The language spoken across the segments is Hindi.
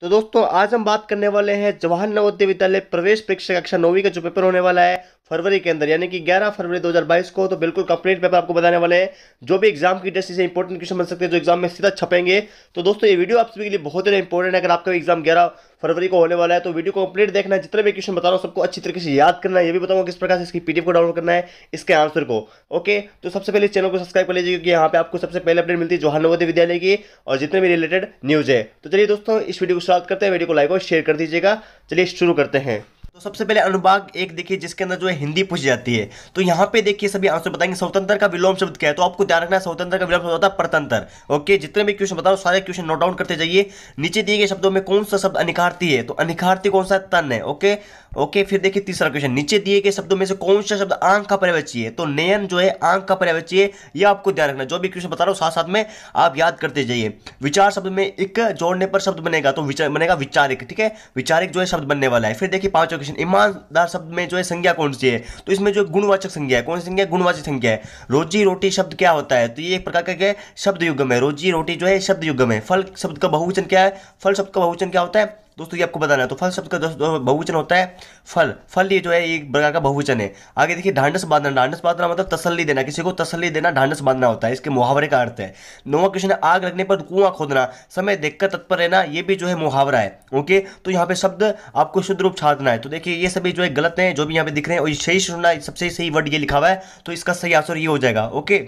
तो दोस्तों आज हम बात करने वाले हैं जवाहर नवोदय विद्यालय प्रवेश परीक्षा कक्षा नौवीं का जो पेपर होने वाला है फरवरी के अंदर यानी कि 11 फरवरी 2022 को तो बिल्कुल कंप्लीट पेपर आपको बताने वाले हैं जो भी एग्जाम की दृष्टि से इंपॉर्टेंट क्वेश्चन बन सकते हैं जो एग्जाम में सीधा छपेंगे तो दोस्तों ये वीडियो आप सभी के लिए बहुत ही इंपॉर्टेंट है अगर आपका एग्जाम ग्यारह फरवरी को होने वाला है तो वीडियो को कंप्लीट देखना है जितने भी क्वेश्चन बता रहा हूँ सबको अच्छी तरीके से याद करना है ये भी बताऊंगा किस प्रकार से इसकी पीडीएफ को डाउनलोड करना है इसके आंसर को ओके तो सबसे पहले चैनल को सब्सक्राइब कर लीजिए क्योंकि यहाँ पे आपको सबसे पहले अपडेट मिलती है जवाहर नवोदय विद्यालय की और जितने भी रिलेटेड न्यूज़ है तो चलिए दोस्तों इस वीडियो को शुरुआत करते हैं वीडियो को लाइक और शेयर कर दीजिएगा चलिए शुरू करते हैं तो सबसे पहले अनुभाग एक देखिए जिसके अंदर जो है हिंदी पूछी जाती है तो यहाँ पे देखिए सभी आंसर बताएंगे स्वतंत्र का विलोम शब्द क्या है तो आपको ध्यान रखना है स्वतंत्र का विलोम शब्द होता है परतंत्र ओके जितने भी क्वेश्चन बताओ सारे क्वेश्चन नोट डाउन करते जाइए नीचे दिए गए शब्दों में कौन सा शब्द अनिखारती है तो अनिखारती कौन सा तन है ओके ओके फिर देखिए तीसरा क्वेश्चन नीचे दिए गए शब्दों में से कौन सा शब्द आंख का पर्यावची है तो नयन जो है आंख का पर्यावची है ये आपको ध्यान रखना जो भी क्वेश्चन बता रहा हूँ साथ साथ में आप याद करते जाइए विचार शब्द में एक जोड़ने पर शब्द बनेगा तो विचार बनेगा विचारिक ठीक है विचारिक जो है शब्द बनने वाला है फिर देखिए पांचवा क्वेश्चन ईमानदार शब्द में जो है संज्ञा कौन सी है तो इसमें जो गुणवाचक संज्ञा है कौन सी संज्ञा गुणवाचक संज्ञा है रोजी रोटी शब्द क्या होता है तो ये एक प्रकार का क्या शब्द युगम है रोजी रोटी जो है शब्द युगम है फल शब्द का बहुवचन क्या है फल शब्द का बहुवचन क्या होता है दोस्तों ये आपको बताना है तो फल शब्द का बहुवचन होता है फल फल ये जो है एक प्रकार का बहुवचन है आगे देखिए ढांडस बांधना ढांडस बांधना मतलब तसल्ली देना किसी को तसल्ली देना ढांडस बांधना होता है इसके मुहावरे का अर्थ है नोवा क्वेश्चन है आग लगने पर कुआं खोदना समय देखकर तत्पर रहना ये भी जो है मुहावरा है ओके तो यहाँ पे शब्द आपको शुद्ध रूप छाटना है तो देखिए ये सभी जो है गलत है जो भी यहाँ पे दिख रहे हैं और सही सुनना सबसे सही वर्ड ये लिखा हुआ है तो इसका सही आंसर ये हो जाएगा ओके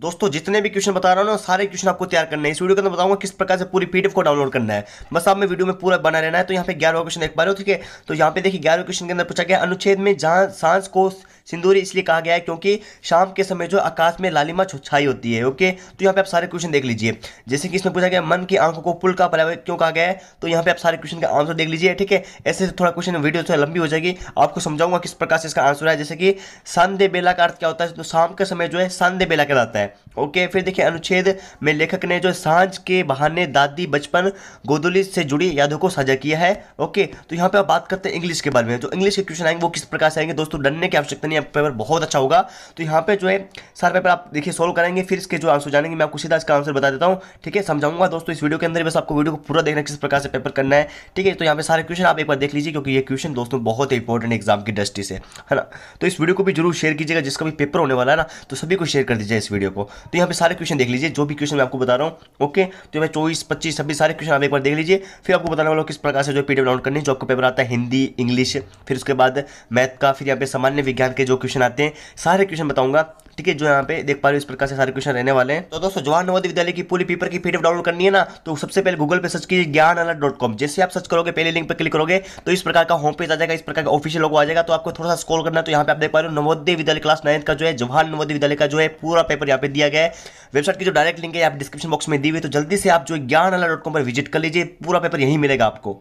दोस्तों जितने भी क्वेश्चन बता रहा हूँ ना सारे क्वेश्चन आपको तैयार करने हैं इस वीडियो के अंदर बताऊंगा किस प्रकार से पूरी पीडीएफ को डाउनलोड करना है बस आप में वीडियो में पूरा बना रहना है तो यहाँ पे ग्यारह क्वेश्चन एक बार हो ठीक है तो यहाँ पे देखिए ग्यारह क्वेश्चन के अंदर पूछा गया अनुच्छेद में जहाँ सांस को सिंदूरी इसलिए कहा गया है क्योंकि शाम के समय जो आकाश में लालिमा छुछाई होती है ओके तो यहाँ पे आप सारे क्वेश्चन देख लीजिए जैसे कि इसमें पूछा गया मन की आंखों को पुल का पर्यावरण क्यों कहा गया है तो यहाँ पे आप सारे क्वेश्चन का आंसर देख लीजिए ठीक है ऐसे थोड़ा क्वेश्चन वीडियो थोड़ा लंबी हो जाएगी आपको समझाऊंगा किस प्रकार से इसका आंसर है जैसे कि संध्य बेला का अर्थ क्या होता है तो शाम के समय जो है सांदे बेला कहलाता है ओके फिर देखिए अनुच्छेद में लेखक ने जो सांझ के बहाने दादी बचपन गोदुली से जुड़ी यादों को साझा किया है ओके तो यहाँ पे आप बात करते हैं इंग्लिश के बारे में जो इंग्लिश के क्वेश्चन आएंगे वो किस प्रकार से आएंगे दोस्तों डरने की आवश्यकता नहीं आपके पेपर बहुत अच्छा होगा तो यहाँ पे जो है सारे पेपर आप देखिए सोल्व करेंगे फिर इसके जो आंसर जानेंगे मैं आपको सीधा इसका आंसर बता देता हूँ ठीक है समझाऊंगा दोस्तों इस वीडियो के अंदर बस आपको वीडियो को पूरा देखना किस प्रकार से पेपर करना है ठीक है तो यहाँ पे सारे क्वेश्चन आप एक बार देख लीजिए क्योंकि ये क्वेश्चन दोस्तों बहुत इंपॉर्टेंट एग्जाम की दृष्टि से है ना तो इस वीडियो को भी जरूर शेयर कीजिएगा जिसका भी पेपर होने वाला है ना तो सभी को शेयर कर दीजिए इस वीडियो को तो यहाँ पे सारे क्वेश्चन देख लीजिए जो भी क्वेश्चन मैं आपको बता रहा हूँ ओके तो मैं चौबीस पच्चीस सभी सारे क्वेश्चन आप एक बार देख लीजिए फिर आपको बताने वाला किस प्रकार से जो पीडीएफ डाउनलोड करनी है जो आपको पेपर आता है हिंदी इंग्लिश फिर उसके बाद मैथ का फिर यहाँ पे सामान्य विज्ञान के जो क्वेश्चन आते हैं सारे क्वेश्चन बताऊंगा ठीक है जो यहाँ पे देख पा रहे हो इस प्रकार से सारे क्वेश्चन रहने वाले हैं तो दोस्तों जवाहर नवोदय विद्यालय की पूरी पेपर की पीडीएफ डाउनलोड करनी है ना तो सबसे पहले गूगल पे सर्च कीजिए ज्ञान डॉट कॉम जैसे आप सर्च करोगे पहले लिंक पर क्लिक करोगे तो इस प्रकार का होम पेज आ जाएगा इस प्रकार का ऑफिशियल लोगो आ जाएगा तो आपको थोड़ा सा स्कॉल करना तो यहाँ पे आप देख पा रहे हो नवोदय विद्यालय क्लास नाइन का जो है जवाहर नवोदय विद्यालय का जो है पूरा पेपर यहाँ पे दिया गया है वेबसाइट की जो डायरेक्ट लिंक है आप डिस्क्रिप्शन बॉक्स में दी हुई तो जल्दी से आप जो ज्ञान अलर्ट डॉट कॉम पर विजिट कर लीजिए पूरा पेपर यहीं मिलेगा आपको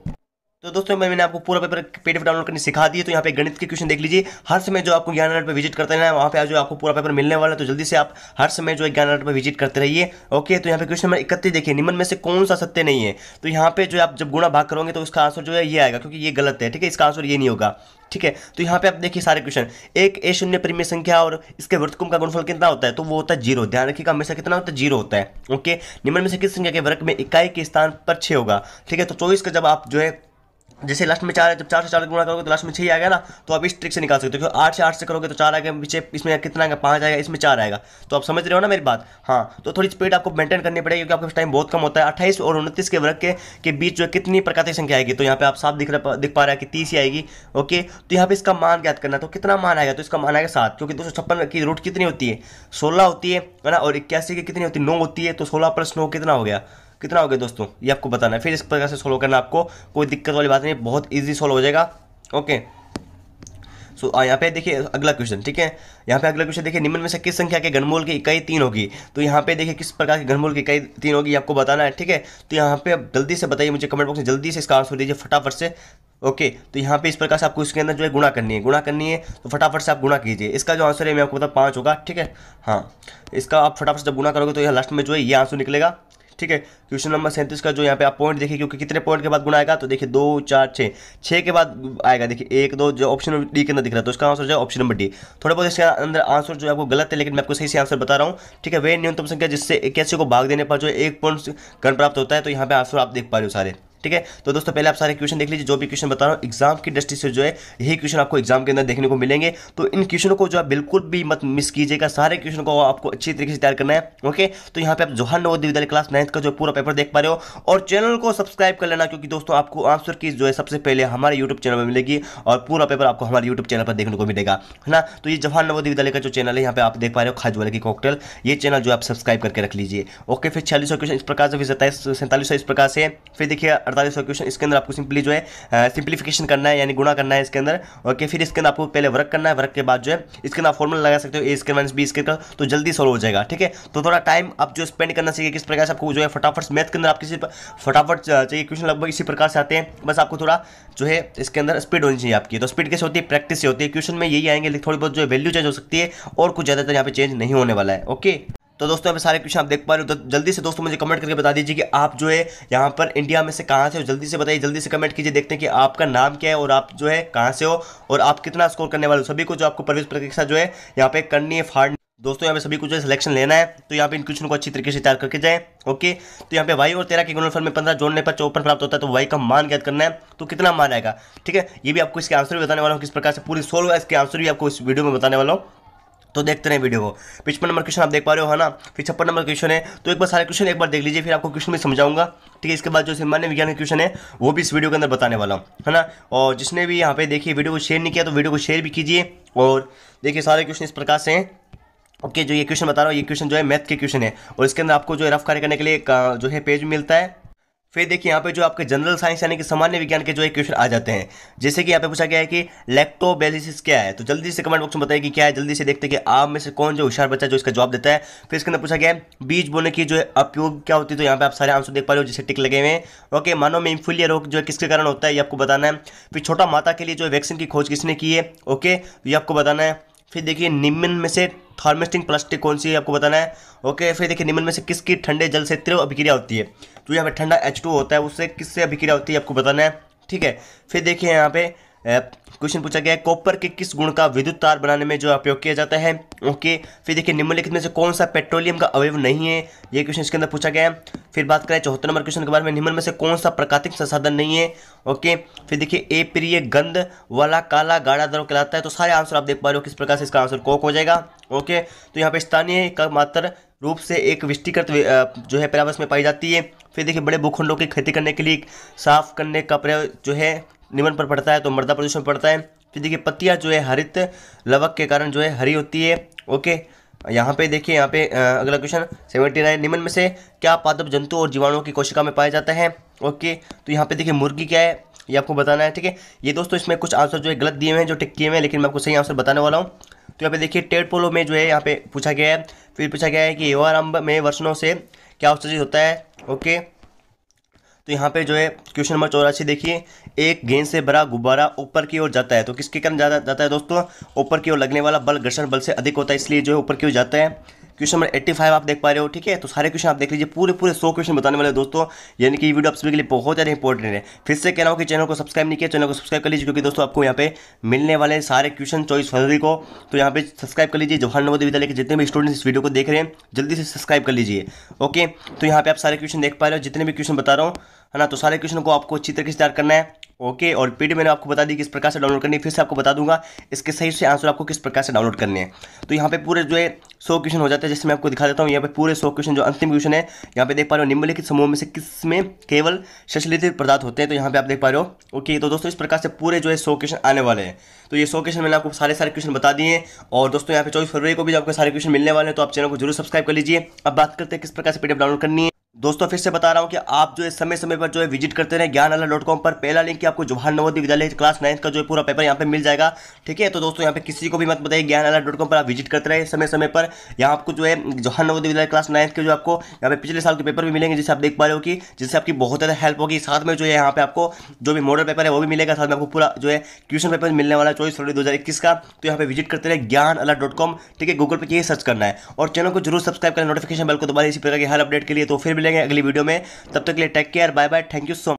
तो दोस्तों मैं मैंने आपको पूरा पेपर पीडीएफ डाउनलोड करने सिखा दिए तो यहाँ पे गणित के क्वेश्चन देख लीजिए हर समय जो आपको ज्ञान पर विजिट करते रहना है वहाँ पे जो आपको पूरा पेपर मिलने वाला है तो जल्दी से आप हर समय जो है ज्ञान पर विजिट करते रहिए ओके तो यहाँ पे क्वेश्चन नंबर इकतीस देखिए निम्न में से कौन सा सत्य नहीं है तो यहाँ पे जो आप जब गुणा भाग करोगे तो उसका आंसर जो है ये आएगा क्योंकि ये गलत है ठीक है इसका आंसर ये नहीं होगा ठीक है तो यहाँ पे आप देखिए सारे क्वेश्चन एक ए शून्य परिमेय संख्या और इसके वर्तकुम का गुणफल कितना होता है तो वो होता है जीरो ध्यान रखिएगा हमेशा कितना होता है जीरो होता है ओके निम्न में से किस संख्या के वर्ग में इकाई के स्थान पर छः होगा ठीक है तो चौबीस का जब आप जो है जैसे लास्ट में चार जब चार से चार गुणा करोगे तो लास्ट में छह आ गया ना तो आप इस ट्रिक से निकाल सकते हो क्योंकि आठ से आठ से करोगे तो चार आगे पीछे इसमें कितना आएगा पाँच आएगा इसमें चार आएगा तो आप समझ रहे हो ना मेरी बात हाँ तो थोड़ी स्पीड आपको मेंटेन करनी पड़ेगी क्योंकि आपके टाइम बहुत कम होता है अट्ठाईस और उनतीस के वर्ग के, के बीच जो कितनी प्रकार की संख्या आएगी तो यहाँ पर आप साफ दिख रहा दिख पा रहा है कि तीस ही आएगी ओके तो यहाँ पर इसका मान याद करना तो कितना मान आएगा तो इसका मान आएगा सात क्योंकि दो सौ छप्पन की रूट कितनी होती है सोलह होती है ना और इक्यासी की कितनी होती है नौ होती है तो सोलह प्लस नौ कितना हो गया कितना हो गया दोस्तों ये आपको बताना है फिर इस प्रकार से सोल्व करना आपको कोई दिक्कत वाली बात नहीं बहुत ईजी सोल्व हो जाएगा ओके सो so, यहाँ पे देखिए अगला क्वेश्चन ठीक है यहाँ पे अगला क्वेश्चन देखिए निम्न में से किस संख्या के घनमूल की इकाई तीन होगी तो यहाँ पे देखिए किस प्रकार के घनमूल की इकाई तीन होगी आपको बताना है ठीक है तो यहाँ पे आप जल्दी से बताइए मुझे कमेंट बॉक्स में जल्दी से इसका आंसर दीजिए फटाफट से ओके तो यहाँ पे इस प्रकार से आपको इसके अंदर जो है गुणा करनी है गुणा करनी है तो फटाफट से आप गुणा कीजिए इसका जो आंसर है मैं आपको बता पाँच होगा ठीक है हाँ इसका आप फटाफट से जब गुणा करोगे तो यह लास्ट में जो है ये आंसर निकलेगा ठीक है क्वेश्चन नंबर सैंतीस का जो यहाँ पे आप पॉइंट देखिए क्योंकि कितने पॉइंट के बाद गुण आएगा तो देखिए दो चार छः छः के बाद आएगा देखिए एक दो जो ऑप्शन डी के अंदर दिख रहा है तो इसका आंसर जो है ऑप्शन नंबर डी थोड़ा बहुत इसके अंदर आंसर जो है आपको गलत है लेकिन मैं आपको सही से आंसर बता रहा हूँ ठीक है वे न्यूनतम संख्या जिससे इक्यासी को भाग देने पर जो एक पॉइंट गण प्राप्त होता है तो यहाँ पे आंसर आप देख पा रहे हो सारे ठीक है तो दोस्तों पहले आप सारे क्वेश्चन देख लीजिए जो भी क्वेश्चन बता रहा हूँ एग्जाम की दृष्टि से जो है यही क्वेश्चन आपको एग्जाम के अंदर देखने को मिलेंगे तो इन क्वेश्चनों को जो है बिल्कुल भी मत मिस कीजिएगा सारे क्वेश्चन को आपको अच्छी तरीके से तैयार करना है ओके तो यहाँ पे आप जवाहर नवोदय विद्यालय क्लास नाइन्थ का जो पूरा पेपर देख पा रहे हो और चैनल को सब्सक्राइब कर लेना क्योंकि दोस्तों आपको आंसर की जो है सबसे पहले हमारे यूट्यूब चैनल पर मिलेगी और पूरा पेपर आपको हमारे यूट्यूब चैनल पर देखने को मिलेगा है ना तो ये जवाहर नवोदय विद्यालय का जो चैनल है यहाँ पे आप देख पा रहे हो खाजवाले की कॉकटेल ये चैनल जो आप सब्सक्राइब करके रख लीजिए ओके फिर छियालीस क्वेश्चन इस प्रकार से फिर सत्ताईस सैंतालीस इस प्रकार से फिर देखिए अड़तालीस क्वेश्चन इसके अंदर आपको सिंपली जो है सिंप्लीफिकेशन करना है यानी गुणा करना है इसके अंदर ओके फिर इसके अंदर आपको पहले वर्क करना है वर्क के बाद जो है इसके अंदर फॉर्मूला लगा सकते हो A square minus B square का तो जल्दी सॉल्व हो जाएगा ठीक है तो थोड़ा टाइम आप जो स्पेंड करना चाहिए किस प्रकार से आपको जो है फटाफट मैथ के अंदर आप किसी फटाफट चाहिए क्वेश्चन लगभग इसी प्रकार से आते हैं बस आपको थोड़ा जो है इसके अंदर स्पीड होनी चाहिए आपकी तो स्पीड कैसे होती है प्रैक्टिस से होती है क्वेश्चन में यही आएंगे थोड़ी बहुत जो है वैल्यू चेंज हो सकती है और कुछ ज़्यादातर यहाँ पे चेंज नहीं होने वाला है ओके तो दोस्तों यहाँ पर सारे क्वेश्चन आप देख पा रहे हो तो जल्दी से दोस्तों मुझे कमेंट करके बता दीजिए कि आप जो है यहाँ पर इंडिया में से कहाँ से हो जल्दी से बताइए जल्दी से कमेंट कीजिए देखते हैं कि आपका नाम क्या है और आप जो है कहाँ से हो और आप कितना स्कोर करने वाले हो सभी को जो आपको प्रवेश प्रतीक्षा जो है यहाँ पे करनी है फाड़ दोस्तों यहाँ पे सभी को जो है सिलेक्शन लेना है तो यहाँ पे इन क्वेश्चन को अच्छी तरीके से तैयार करके जाए ओके तो यहाँ पे वाई और तेरह के गुणनफल में पंद्रह जोड़ने पर चौपन प्राप्त होता है तो वाई का मान ज्ञात करना है तो कितना मान आएगा ठीक है ये भी आपको इसके आंसर भी बताने वाला हूँ किस प्रकार से पूरी सोल्व इसके आंसर भी आपको इस वीडियो में बताने वाला हूँ तो देखते रहे वीडियो को पिछपन नंबर क्वेश्चन आप देख पा रहे हो ना फिर छप्पन नंबर क्वेश्चन है तो एक बार सारे क्वेश्चन एक बार देख लीजिए फिर आपको क्वेश्चन में समझाऊंगा ठीक है इसके बाद जो सामान्य विज्ञान के क्वेश्चन है वो भी इस वीडियो के अंदर बताने वाला हूँ है ना और जिसने भी यहाँ पे देखिए वीडियो को शेयर नहीं किया तो वीडियो को शेयर भी कीजिए और देखिए सारे क्वेश्चन इस प्रकार से हैं ओके जो ये क्वेश्चन बता रहा हूँ ये क्वेश्चन जो है मैथ के क्वेश्चन है और इसके अंदर आपको जो है रफ कार्य करने के लिए जो है पेज मिलता है फिर देखिए यहाँ पे जो आपके जनरल साइंस यानी कि सामान्य विज्ञान के जो एक क्वेश्चन आ जाते हैं जैसे कि यहाँ पे पूछा गया है कि लैक्टोबेलिसिस क्या है तो जल्दी से कमेंट बॉक्स में बताइए कि क्या है जल्दी से देखते हैं कि आप में से कौन जो होशियार बच्चा जो इसका जवाब देता है फिर इसके अंदर पूछा गया बीज बोने की जो है अपयोग क्या होती है तो यहाँ पे आप सारे आंसर देख पा रहे हो जिसे टिक लगे हुए हैं ओके मानो में इंफुलिया रोग जो है किसके कारण होता है ये आपको बताना है फिर छोटा माता के लिए जो वैक्सीन की खोज किसने की है ओके ये आपको बताना है फिर देखिए निम्न में से थर्मेस्टिंग प्लास्टिक कौन सी है आपको बताना है ओके फिर देखिए निम्न में से किसकी ठंडे जल से तीव्र अभिक्रिया होती है तो यहाँ पे ठंडा एच टू होता है उससे किससे अभिक्रिया होती है आपको बताना है ठीक है फिर देखिए यहाँ पे क्वेश्चन पूछा गया है कॉपर के किस गुण का विद्युत तार बनाने में जो उपयोग किया जाता है ओके फिर देखिए निम्नलिखित में से कौन सा पेट्रोलियम का अवयव नहीं है ये क्वेश्चन इसके अंदर पूछा गया है फिर बात करें चौहत्तर नंबर क्वेश्चन के बारे में निम्न में से कौन सा प्राकृतिक संसाधन नहीं है ओके फिर देखिए ए प्रिय गंध वाला काला गाढ़ा दर कहलाता है तो सारे आंसर आप देख पा रहे हो किस प्रकार से इसका आंसर कोक हो जाएगा ओके तो यहाँ पे स्थानीय का मात्र रूप से एक विष्टिकृत जो है पर्यावरण में पाई जाती है फिर देखिए बड़े भूखंडों की खेती करने के लिए साफ करने का प्रयोग जो है निमन पर पड़ता है तो मृदा प्रदूषण पड़ता है फिर देखिए पत्तियाँ जो है हरित लवक के कारण जो है हरी होती है ओके यहाँ पे देखिए यहाँ पे अगला क्वेश्चन सेवेंटी नाइन निम्न में से क्या पादप जंतु और जीवाणुओं की कोशिका में पाया जाता है ओके तो यहाँ पे देखिए मुर्गी क्या है ये आपको बताना है ठीक है ये दोस्तों इसमें कुछ आंसर जो है गलत दिए हुए हैं जो टिक किए हुए हैं लेकिन मैं आपको सही आंसर बताने वाला हूँ तो यहाँ पे देखिए टेड पोलो में जो है यहाँ पे पूछा गया है फिर पूछा गया है कि युवारंभ में वर्षणों से क्या औसत होता है ओके तो यहाँ पे जो है क्वेश्चन नंबर चौरासी देखिए एक गेंद से भरा गुब्बारा ऊपर की ओर जाता है तो किसके कारण जाता जाता है दोस्तों ऊपर की ओर लगने वाला बल घर्षण बल से अधिक होता है इसलिए जो है ऊपर की ओर जाता है क्वेश्चन नंबर एट्टी फाइव आप देख पा रहे हो ठीक है तो सारे क्वेश्चन आप देख लीजिए पूरे पूरे सौ क्वेश्चन बताने वाले दोस्तों यानी कि वीडियो आप सभी के लिए बहुत ज़्यादा इंपॉर्टेंट है फिर से कह रहा हूँ कि चैनल को सब्सक्राइब नहीं किया चैनल को सब्सक्राइब कर लीजिए क्योंकि दोस्तों आपको यहाँ पे मिलने वाले सारे क्वेश्चन चौबीस फरवरी को तो यहाँ पे सब्सक्राइब कर लीजिए जवाहर नवोदय विद्यालय के जितने भी स्टूडेंट्स इस वीडियो को देख रहे हैं जल्दी से सब्सक्राइब कर लीजिए ओके तो यहाँ पे आप सारे क्वेश्चन देख पा रहे हो जितने भी क्वेश्चन बता रहा हूँ है ना तो सारे क्वेश्चन को आपको अच्छी तरीके से तैयार करना है ओके और पीडी मैंने आपको बता दी किस प्रकार से डाउनलोड करनी है फिर से आपको बता दूंगा इसके सही से आंसर आपको किस प्रकार से डाउनलोड करने हैं तो यहाँ पे पूरे जो है सौ क्वेश्चन हो जाते हैं जैसे मैं आपको दिखा देता हूँ यहाँ पे पूरे सौ क्वेश्चन जो अंतिम क्वेश्चन है यहाँ पे देख पा रहे हो निम्नलिखित समूह में से किस में केवल शशलित पदार्थ होते हैं तो यहाँ पे आप देख पा रहे हो ओके तो दोस्तों इस प्रकार से पूरे जो है सौ क्वेश्चन आने वाले हैं तो ये सौ क्वेश्चन मैंने आपको सारे सारे क्वेश्चन बता दिए और दोस्तों यहाँ पे चौबीस फरवरी को भी आपको सारे क्वेश्चन मिलने वाले हैं तो आप चैनल को जरूर सब्सक्राइब कर लीजिए अब बात करते हैं किस प्रकार से पीडीएफ डाउनलोड करनी है दोस्तों फिर से बता रहा हूँ कि आप जो है समय समय पर जो है विजिट करते रहे ज्ञान अला डॉट कॉम पर पहला लिंक आपको जवाहर नवोदय विद्यालय क्लास नाइन्थ का जो है पूरा पेपर यहाँ पे मिल जाएगा ठीक है तो दोस्तों यहाँ पे किसी को भी मत बताइए ज्ञान अला डॉट कॉम पर आप विजिट करते रहे समय समय पर यहाँ आपको जो है जवाहर नवोदय विद्यालय क्लास नाइन्थ के जो आपको यहाँ पे पिछले साल के पेपर भी मिलेंगे जिसे आप देख पा रहे हो कि जिससे आपकी बहुत ज़्यादा हेल्प होगी साथ में जो है यहाँ पे आपको जो भी मॉडल पेपर है वो भी मिलेगा साथ में आपको पूरा जो है क्वेश्चन पेपर मिलने वाला है चौबीस फरवरी दो का तो यहाँ पे विजिट करते रहे ज्ञान अला डॉट कॉम ठीक है गूगल पर यही सर्च करना है और चैनल को जरूर सब्सक्राइब करना नोटिफिकेशन बिल को दोबारा इसी प्रकार की हर अपडेट के लिए तो फिर मिले मिलेंगे अगली वीडियो में तब तक के लिए take care bye bye thank you so